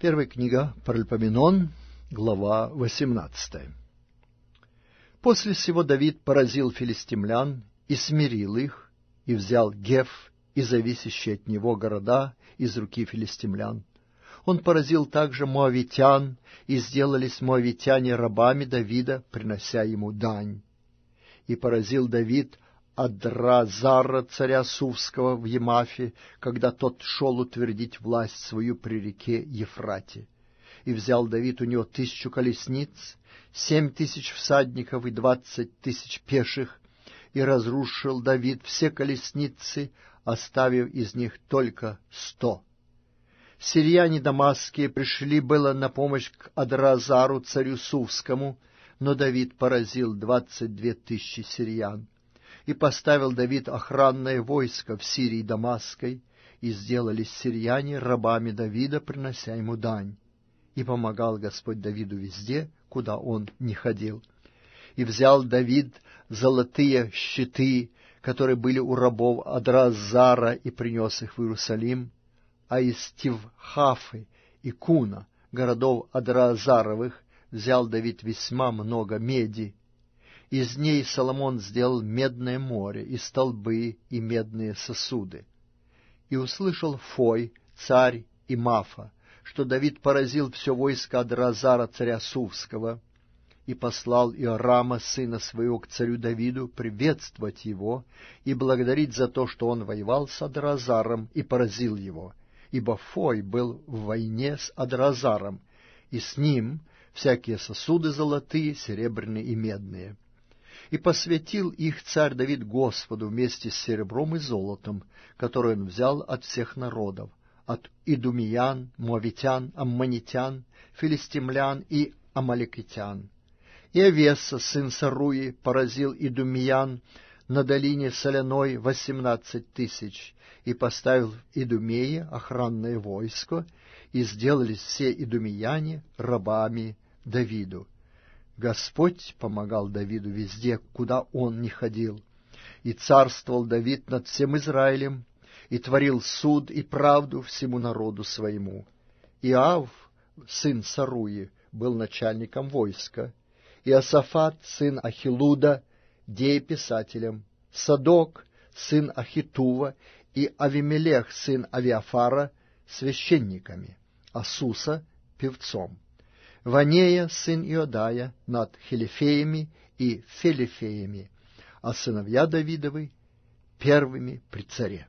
Первая книга Паральпоменон, глава 18. После всего Давид поразил филистимлян и смирил их, и взял Геф и зависящие от него города из руки филистимлян. Он поразил также муавитян, и сделались муавитяне рабами Давида, принося ему дань. И поразил Давид Адразара, царя Сувского в Емафе, когда тот шел утвердить власть свою при реке Ефрате. И взял Давид у него тысячу колесниц, семь тысяч всадников и двадцать тысяч пеших, и разрушил Давид все колесницы, оставив из них только сто. Сирияне дамасские пришли было на помощь к Адразару, царю Сувскому, но Давид поразил двадцать две тысячи сириян и поставил Давид охранное войско в Сирии Дамасской, и сделались сирияне рабами Давида, принося ему дань. И помогал Господь Давиду везде, куда он не ходил. И взял Давид золотые щиты, которые были у рабов Адразара, и принес их в Иерусалим, а из Тивхафы и Куна, городов Адразаровых, взял Давид весьма много меди, из ней Соломон сделал медное море и столбы и медные сосуды. И услышал Фой, царь и Мафа, что Давид поразил все войско Адразара царя Сувского, и послал Иорама, сына своего, к царю Давиду, приветствовать его и благодарить за то, что он воевал с Адразаром и поразил его, ибо Фой был в войне с Адразаром, и с ним всякие сосуды золотые, серебряные и медные и посвятил их царь Давид Господу вместе с серебром и золотом, которое он взял от всех народов, от идумиян, муавитян, аммонитян, филистимлян и амаликитян. И Овеса, сын Саруи, поразил идумиян на долине Соляной восемнадцать тысяч, и поставил в Идумее охранное войско, и сделались все идумияне рабами Давиду. Господь помогал Давиду везде, куда он не ходил. И царствовал Давид над всем Израилем, и творил суд и правду всему народу своему. Иав, сын Саруи, был начальником войска, и Асафат, сын Ахилуда, дееписателем, Садок, сын Ахитува, и Авимелех, сын Авиафара, священниками, а Суса — певцом. Ванея, сын Иодая, над Хелифеями и Филифеями, а сыновья Давидовы первыми при царе.